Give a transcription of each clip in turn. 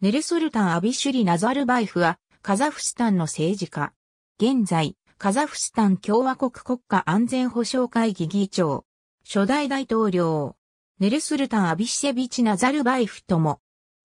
ネルソルタン・アビシュリ・ナザルバイフは、カザフスタンの政治家。現在、カザフスタン共和国国家安全保障会議議長。初代大統領。ネルソルタン・アビシェビチ・ナザルバイフとも。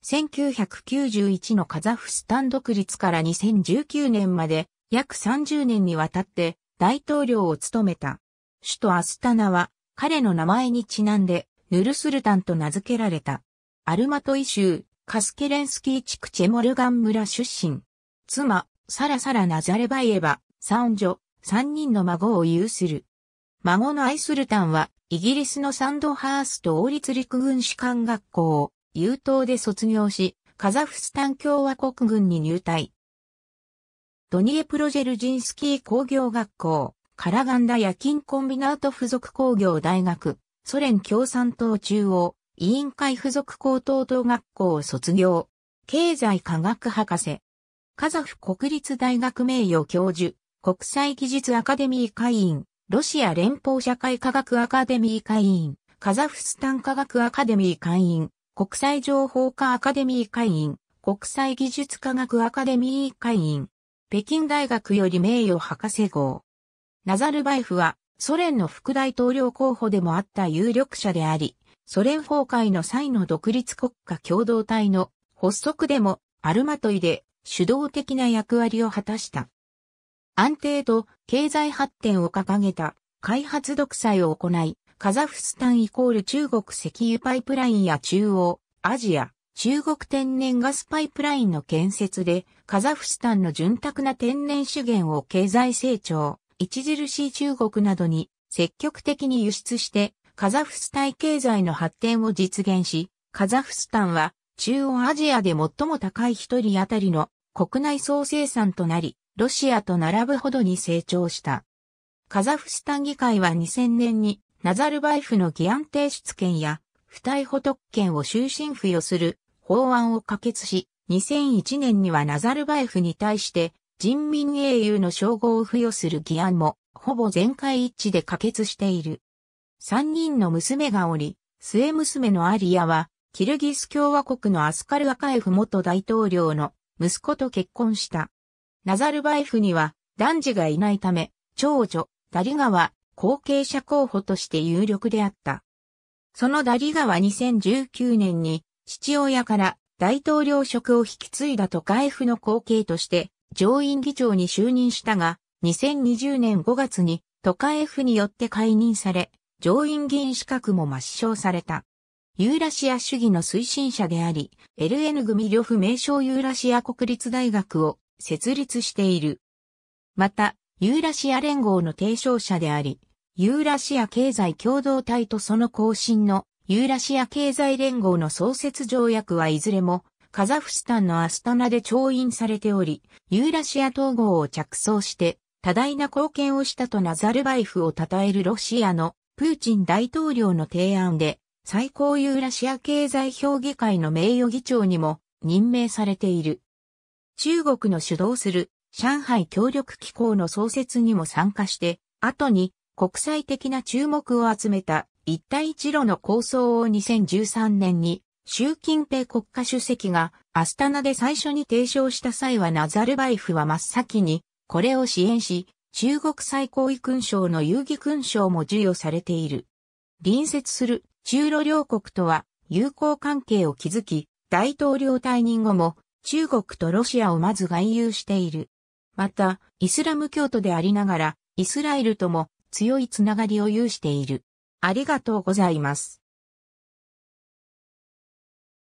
1991のカザフスタン独立から2019年まで、約30年にわたって、大統領を務めた。首都アスタナは、彼の名前にちなんで、ヌルスルタンと名付けられた。アルマトイ州カスケレンスキー地区チェモルガン村出身。妻、サラサラナザレバイエバ、三女、三人の孫を有する。孫のアイスルタンは、イギリスのサンドハースト王立陸軍士官学校を、優等で卒業し、カザフスタン共和国軍に入隊。ドニエプロジェルジンスキー工業学校、カラガンダ夜勤コンビナート附属工業大学、ソ連共産党中央、委員会附属高等等学校を卒業。経済科学博士。カザフ国立大学名誉教授。国際技術アカデミー会員。ロシア連邦社会科学アカデミー会員。カザフスタン科学アカデミー会員。国際情報科アカデミー会員。国際技術科学アカデミー会員。北京大学より名誉博士号。ナザルバエフはソ連の副大統領候補でもあった有力者であり、ソ連崩壊の際の独立国家共同体の発足でもアルマトイで主導的な役割を果たした。安定と経済発展を掲げた開発独裁を行い、カザフスタンイコール中国石油パイプラインや中央、アジア、中国天然ガスパイプラインの建設で、カザフスタンの潤沢な天然資源を経済成長、著しい中国などに積極的に輸出してカザフスタイ経済の発展を実現し、カザフスタンは中央アジアで最も高い一人当たりの国内総生産となり、ロシアと並ぶほどに成長した。カザフスタン議会は2000年にナザルバエフの議案提出権や不逮捕特権を終身付与する法案を可決し、2001年にはナザルバエフに対して人民英雄の称号を付与する議案もほぼ全会一致で可決している。三人の娘がおり、末娘のアリアは、キルギス共和国のアスカルアカエフ元大統領の息子と結婚した。ナザルバエフには男児がいないため、長女、ダリガは後継者候補として有力であった。そのダリガは2019年に父親から大統領職を引き継いだとエフの後継として上院議長に就任したが、2020年5月にトカエフによって解任され、上院議員資格も抹消された。ユーラシア主義の推進者であり、LN 組呂布名称ユーラシア国立大学を設立している。また、ユーラシア連合の提唱者であり、ユーラシア経済共同体とその後進のユーラシア経済連合の創設条約はいずれもカザフスタンのアスタナで調印されており、ユーラシア統合を着想して多大な貢献をしたとナザルバイフを称えるロシアのプーチン大統領の提案で、最高ユーラシア経済評議会の名誉議長にも任命されている。中国の主導する上海協力機構の創設にも参加して、後に国際的な注目を集めた一帯一路の構想を2013年に習近平国家主席がアスタナで最初に提唱した際はナザルバイフは真っ先にこれを支援し、中国最高位勲章の遊戯勲章も授与されている。隣接する中ロ両国とは友好関係を築き、大統領退任後も中国とロシアをまず外遊している。また、イスラム教徒でありながら、イスラエルとも強いつながりを有している。ありがとうございます。